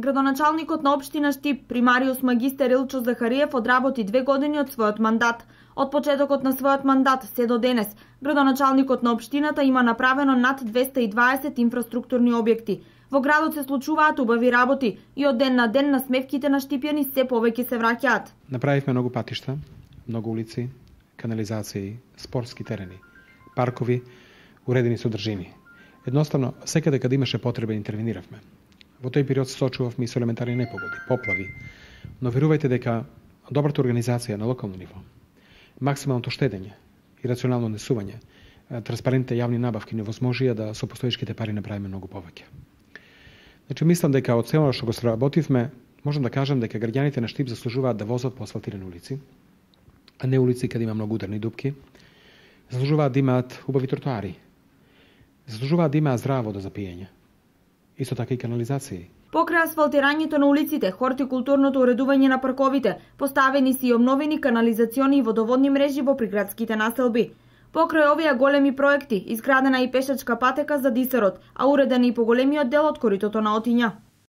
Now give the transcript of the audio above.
Градоначалникот на општина Штип, примариус магистер Илчо Захариев, одработи две години од својот мандат. Од почетокот на својот мандат се до денес, градоначалникот на општината има направено над 220 инфраструктурни објекти. Во градот се случуваат убави работи и од ден на ден на смевките на штипјани се повеќе се враќаат. Направивме многу патишта, многу улици, канализации, спортски терени, паркови, уредени содржини. Едноставно, секаде каде имаше потреба интервениравме. Во тој период се сочувавме и со елементарни непогоди, поплави, но верувајте дека добрата организација на локално ниво, максималното штедење и рационално несување, транспарентните јавни набавки возможија да со постоечките пари направиме многу повеќе. Значи, мислам дека од целото што го сработивме, можам да кажам дека граѓаните на Штип заслужуваат да возат по асфалтирани улици, а не улици каде има многу ударни дупки, заслужуваат да имаат убави тротоари, заслужуваат да имаат здраво вода за пиење, исто така и канализации. Покрај асфалтирањето на улиците, хортикултурното уредување на парковите, поставени се и обновени канализациони и водоводни мрежи во приградските населби. Покрај овие големи проекти, изградена и пешачка патека за Дисерот, а уредена и поголемиот дел од коритото на Отиња.